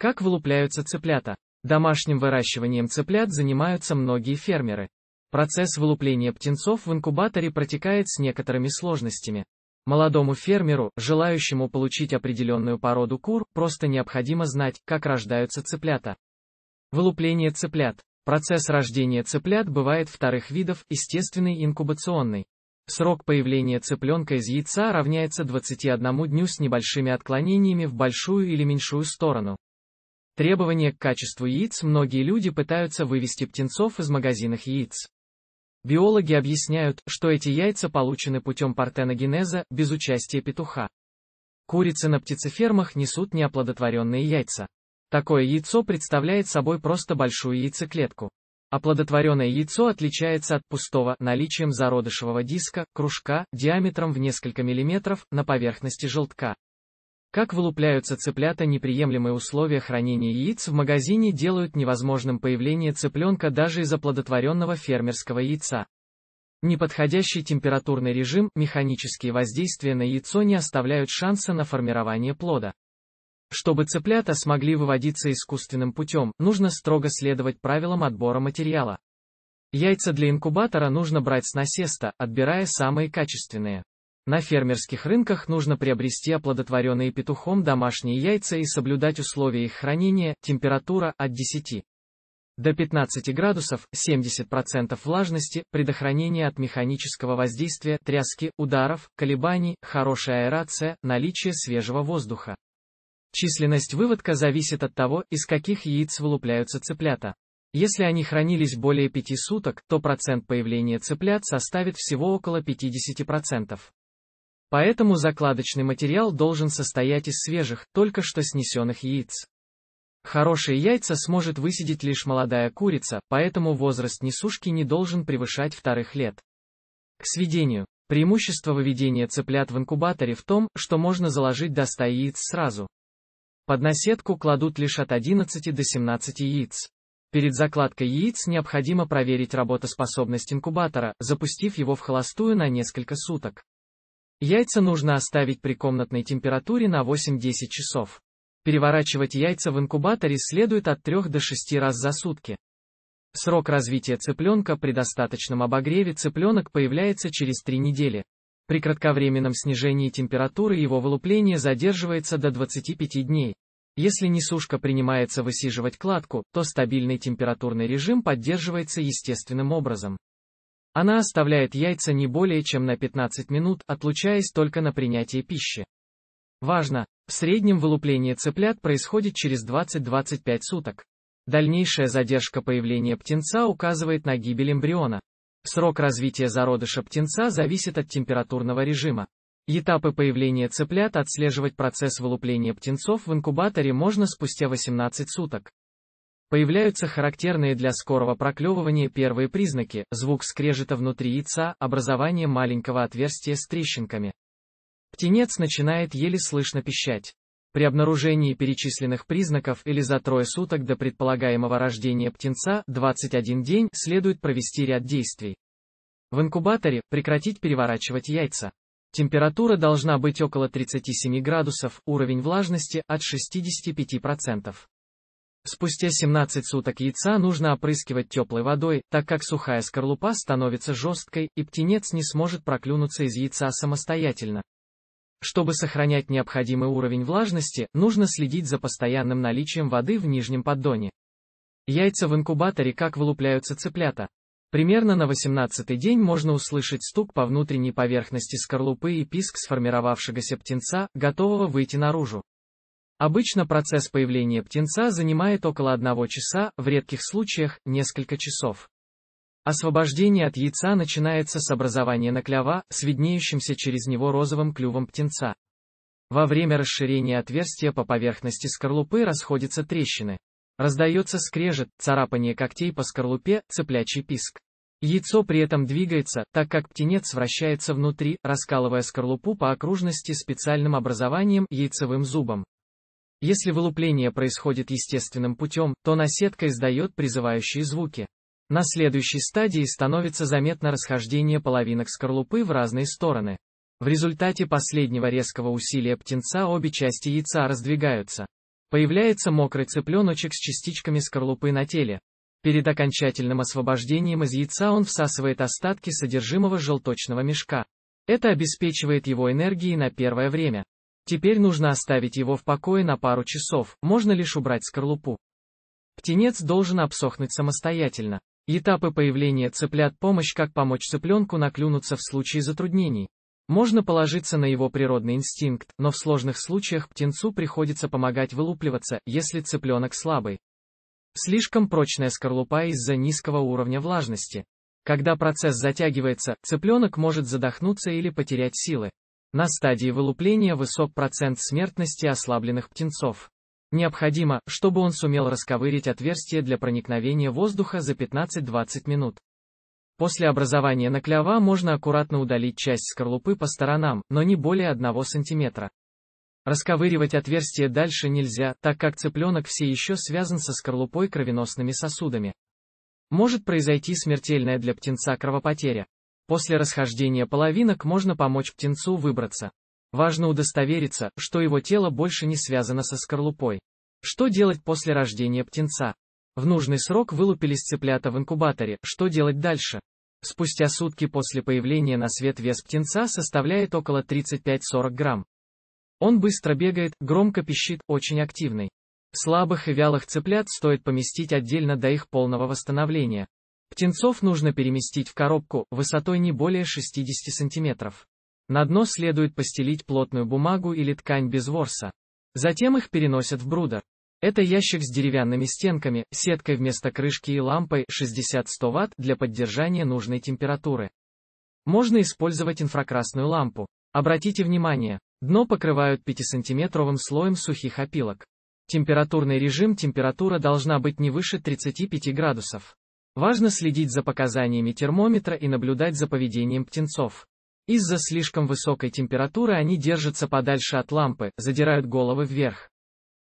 Как вылупляются цыплята? Домашним выращиванием цыплят занимаются многие фермеры. Процесс вылупления птенцов в инкубаторе протекает с некоторыми сложностями. Молодому фермеру, желающему получить определенную породу кур, просто необходимо знать, как рождаются цыплята. Вылупление цыплят. Процесс рождения цыплят бывает вторых видов, естественный и инкубационный. Срок появления цыпленка из яйца равняется 21 дню с небольшими отклонениями в большую или меньшую сторону. Требования к качеству яиц многие люди пытаются вывести птенцов из магазинов яиц. Биологи объясняют, что эти яйца получены путем партеногенеза, без участия петуха. Курицы на птицефермах несут неоплодотворенные яйца. Такое яйцо представляет собой просто большую яйцеклетку. Оплодотворенное яйцо отличается от пустого наличием зародышевого диска, кружка, диаметром в несколько миллиметров, на поверхности желтка. Как вылупляются цыплята неприемлемые условия хранения яиц в магазине делают невозможным появление цыпленка даже из оплодотворенного фермерского яйца. Неподходящий температурный режим, механические воздействия на яйцо не оставляют шанса на формирование плода. Чтобы цыплята смогли выводиться искусственным путем, нужно строго следовать правилам отбора материала. Яйца для инкубатора нужно брать с насеста, отбирая самые качественные. На фермерских рынках нужно приобрести оплодотворенные петухом домашние яйца и соблюдать условия их хранения, температура от 10 до 15 градусов, 70% влажности, предохранение от механического воздействия, тряски, ударов, колебаний, хорошая аэрация, наличие свежего воздуха. Численность выводка зависит от того, из каких яиц вылупляются цыплята. Если они хранились более 5 суток, то процент появления цыплят составит всего около 50%. Поэтому закладочный материал должен состоять из свежих, только что снесенных яиц. Хорошие яйца сможет высидеть лишь молодая курица, поэтому возраст несушки не должен превышать вторых лет. К сведению. Преимущество выведения цыплят в инкубаторе в том, что можно заложить до 100 яиц сразу. Под наседку кладут лишь от 11 до 17 яиц. Перед закладкой яиц необходимо проверить работоспособность инкубатора, запустив его в холостую на несколько суток. Яйца нужно оставить при комнатной температуре на 8-10 часов. Переворачивать яйца в инкубаторе следует от 3 до 6 раз за сутки. Срок развития цыпленка при достаточном обогреве цыпленок появляется через 3 недели. При кратковременном снижении температуры его вылупление задерживается до 25 дней. Если несушка принимается высиживать кладку, то стабильный температурный режим поддерживается естественным образом. Она оставляет яйца не более чем на 15 минут, отлучаясь только на принятие пищи. Важно, в среднем вылупление цыплят происходит через 20-25 суток. Дальнейшая задержка появления птенца указывает на гибель эмбриона. Срок развития зародыша птенца зависит от температурного режима. Этапы появления цыплят отслеживать процесс вылупления птенцов в инкубаторе можно спустя 18 суток. Появляются характерные для скорого проклевывания первые признаки, звук скрежета внутри яйца, образование маленького отверстия с трещинками. Птенец начинает еле слышно пищать. При обнаружении перечисленных признаков или за трое суток до предполагаемого рождения птенца, 21 день, следует провести ряд действий. В инкубаторе прекратить переворачивать яйца. Температура должна быть около 37 градусов, уровень влажности от 65%. Спустя 17 суток яйца нужно опрыскивать теплой водой, так как сухая скорлупа становится жесткой, и птенец не сможет проклюнуться из яйца самостоятельно. Чтобы сохранять необходимый уровень влажности, нужно следить за постоянным наличием воды в нижнем поддоне. Яйца в инкубаторе как вылупляются цыплята. Примерно на 18-й день можно услышать стук по внутренней поверхности скорлупы и писк сформировавшегося птенца, готового выйти наружу. Обычно процесс появления птенца занимает около одного часа, в редких случаях – несколько часов. Освобождение от яйца начинается с образования наклева, с виднеющимся через него розовым клювом птенца. Во время расширения отверстия по поверхности скорлупы расходятся трещины. Раздается скрежет, царапание когтей по скорлупе, цеплячий писк. Яйцо при этом двигается, так как птенец вращается внутри, раскалывая скорлупу по окружности специальным образованием, яйцевым зубом. Если вылупление происходит естественным путем, то наседка издает призывающие звуки. На следующей стадии становится заметно расхождение половинок скорлупы в разные стороны. В результате последнего резкого усилия птенца обе части яйца раздвигаются. Появляется мокрый цыпленочек с частичками скорлупы на теле. Перед окончательным освобождением из яйца он всасывает остатки содержимого желточного мешка. Это обеспечивает его энергией на первое время. Теперь нужно оставить его в покое на пару часов, можно лишь убрать скорлупу. Птенец должен обсохнуть самостоятельно. Этапы появления цыплят помощь как помочь цыпленку наклюнуться в случае затруднений. Можно положиться на его природный инстинкт, но в сложных случаях птенцу приходится помогать вылупливаться, если цыпленок слабый. Слишком прочная скорлупа из-за низкого уровня влажности. Когда процесс затягивается, цыпленок может задохнуться или потерять силы. На стадии вылупления высок процент смертности ослабленных птенцов. Необходимо, чтобы он сумел расковырить отверстие для проникновения воздуха за 15-20 минут. После образования наклева можно аккуратно удалить часть скорлупы по сторонам, но не более 1 см. Расковыривать отверстие дальше нельзя, так как цыпленок все еще связан со скорлупой кровеносными сосудами. Может произойти смертельная для птенца кровопотеря. После расхождения половинок можно помочь птенцу выбраться. Важно удостовериться, что его тело больше не связано со скорлупой. Что делать после рождения птенца? В нужный срок вылупились цыплята в инкубаторе, что делать дальше? Спустя сутки после появления на свет вес птенца составляет около 35-40 грамм. Он быстро бегает, громко пищит, очень активный. Слабых и вялых цыплят стоит поместить отдельно до их полного восстановления. Птенцов нужно переместить в коробку, высотой не более 60 см. На дно следует постелить плотную бумагу или ткань без ворса. Затем их переносят в брудер. Это ящик с деревянными стенками, сеткой вместо крышки и лампой 60-100 Вт для поддержания нужной температуры. Можно использовать инфракрасную лампу. Обратите внимание, дно покрывают 5-сантиметровым слоем сухих опилок. Температурный режим температура должна быть не выше 35 градусов. Важно следить за показаниями термометра и наблюдать за поведением птенцов. Из-за слишком высокой температуры они держатся подальше от лампы, задирают головы вверх.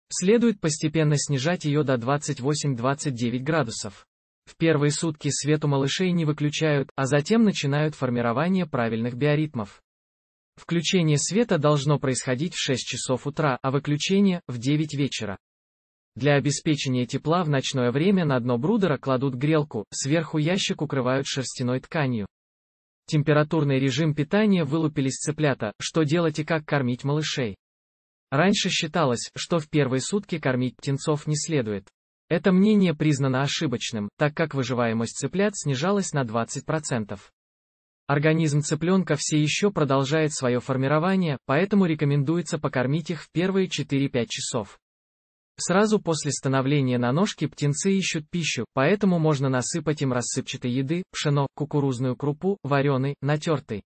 Следует постепенно снижать ее до 28-29 градусов. В первые сутки свет у малышей не выключают, а затем начинают формирование правильных биоритмов. Включение света должно происходить в 6 часов утра, а выключение – в 9 вечера. Для обеспечения тепла в ночное время на дно брудера кладут грелку, сверху ящик укрывают шерстяной тканью. Температурный режим питания вылупились цыплята, что делать и как кормить малышей. Раньше считалось, что в первые сутки кормить птенцов не следует. Это мнение признано ошибочным, так как выживаемость цыплят снижалась на 20%. Организм цыпленка все еще продолжает свое формирование, поэтому рекомендуется покормить их в первые 4-5 часов. Сразу после становления на ножки птенцы ищут пищу, поэтому можно насыпать им рассыпчатой еды, пшено, кукурузную крупу, вареный, натертый.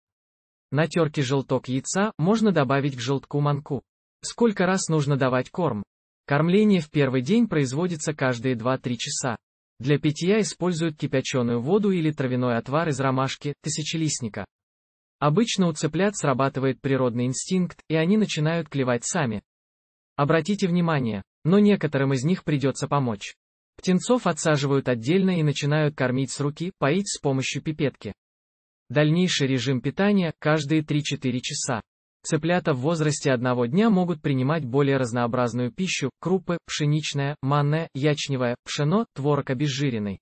На терке желток яйца можно добавить к желтку манку. Сколько раз нужно давать корм? Кормление в первый день производится каждые 2-3 часа. Для питья используют кипяченую воду или травяной отвар из ромашки, тысячелистника. Обычно у цыплят срабатывает природный инстинкт, и они начинают клевать сами. Обратите внимание, но некоторым из них придется помочь. Птенцов отсаживают отдельно и начинают кормить с руки, поить с помощью пипетки. Дальнейший режим питания – каждые 3-4 часа. Цыплята в возрасте одного дня могут принимать более разнообразную пищу – крупы, пшеничная, манная, ячневая, пшено, творог обезжиренный.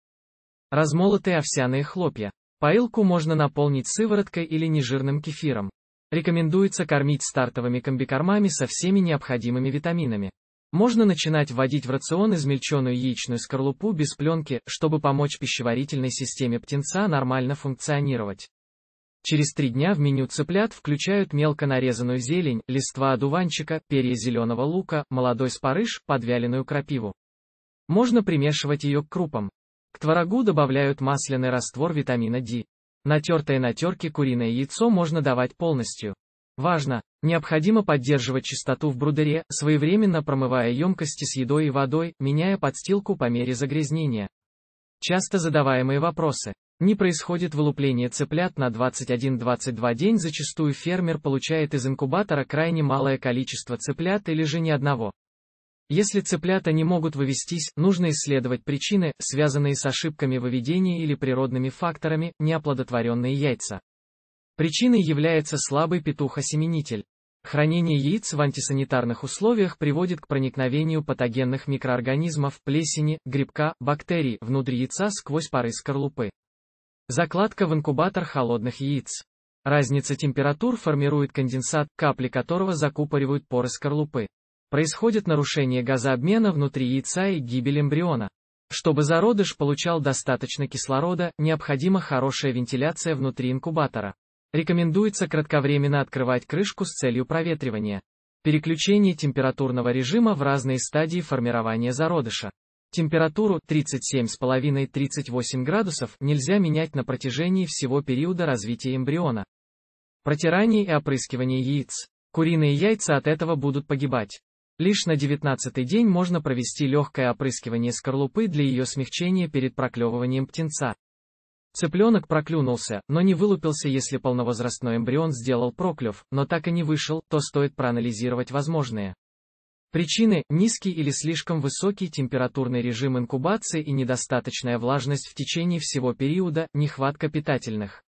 Размолотые овсяные хлопья. Поилку можно наполнить сывороткой или нежирным кефиром. Рекомендуется кормить стартовыми комбикормами со всеми необходимыми витаминами. Можно начинать вводить в рацион измельченную яичную скорлупу без пленки, чтобы помочь пищеварительной системе птенца нормально функционировать. Через три дня в меню цыплят включают мелко нарезанную зелень, листва одуванчика, перья зеленого лука, молодой спарыш, подвяленную крапиву. Можно примешивать ее к крупам. К творогу добавляют масляный раствор витамина D. Натертое на терке куриное яйцо можно давать полностью. Важно! Необходимо поддерживать чистоту в брудере, своевременно промывая емкости с едой и водой, меняя подстилку по мере загрязнения. Часто задаваемые вопросы. Не происходит вылупление цыплят на 21-22 день, зачастую фермер получает из инкубатора крайне малое количество цыплят или же ни одного. Если цыплята не могут вывестись, нужно исследовать причины, связанные с ошибками выведения или природными факторами, неоплодотворенные яйца. Причиной является слабый петух-осеменитель. Хранение яиц в антисанитарных условиях приводит к проникновению патогенных микроорганизмов, плесени, грибка, бактерий внутрь яйца сквозь пары скорлупы. Закладка в инкубатор холодных яиц. Разница температур формирует конденсат, капли которого закупоривают поры скорлупы. Происходит нарушение газообмена внутри яйца и гибель эмбриона. Чтобы зародыш получал достаточно кислорода, необходима хорошая вентиляция внутри инкубатора. Рекомендуется кратковременно открывать крышку с целью проветривания. Переключение температурного режима в разные стадии формирования зародыша. Температуру 37,5-38 градусов нельзя менять на протяжении всего периода развития эмбриона. Протирание и опрыскивание яиц. Куриные яйца от этого будут погибать. Лишь на 19 день можно провести легкое опрыскивание скорлупы для ее смягчения перед проклевыванием птенца. Цыпленок проклюнулся, но не вылупился если полновозрастной эмбрион сделал проклюв, но так и не вышел, то стоит проанализировать возможные. Причины – низкий или слишком высокий температурный режим инкубации и недостаточная влажность в течение всего периода, нехватка питательных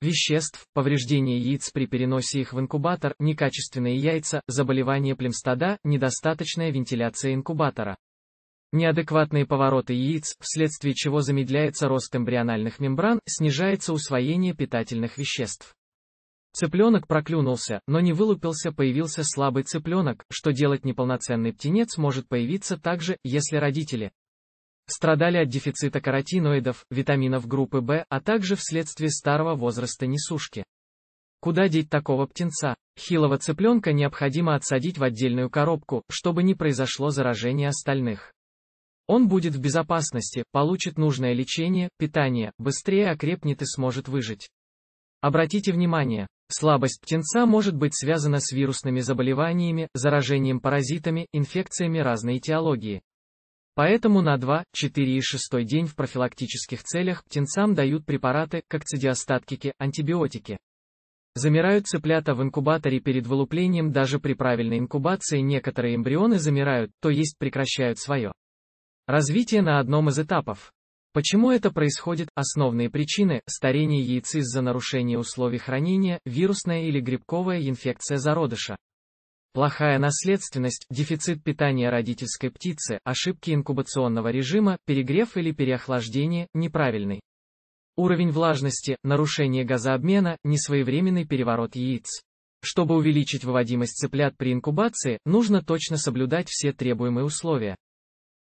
веществ, повреждение яиц при переносе их в инкубатор, некачественные яйца, заболевание племстада, недостаточная вентиляция инкубатора. Неадекватные повороты яиц, вследствие чего замедляется рост эмбриональных мембран, снижается усвоение питательных веществ. Цыпленок проклюнулся, но не вылупился, появился слабый цыпленок, что делать неполноценный птенец может появиться также, если родители страдали от дефицита каротиноидов, витаминов группы В, а также вследствие старого возраста несушки. Куда деть такого птенца? Хилого цыпленка необходимо отсадить в отдельную коробку, чтобы не произошло заражение остальных. Он будет в безопасности, получит нужное лечение, питание, быстрее окрепнет и сможет выжить. Обратите внимание, слабость птенца может быть связана с вирусными заболеваниями, заражением паразитами, инфекциями разной этиологии. Поэтому на 2, 4 и 6 день в профилактических целях птенцам дают препараты, как цидиостаткики, антибиотики. Замирают цыплята в инкубаторе перед вылуплением даже при правильной инкубации некоторые эмбрионы замирают, то есть прекращают свое Развитие на одном из этапов. Почему это происходит? Основные причины – старение яиц из-за нарушения условий хранения, вирусная или грибковая инфекция зародыша. Плохая наследственность, дефицит питания родительской птицы, ошибки инкубационного режима, перегрев или переохлаждение, неправильный. Уровень влажности, нарушение газообмена, несвоевременный переворот яиц. Чтобы увеличить выводимость цыплят при инкубации, нужно точно соблюдать все требуемые условия.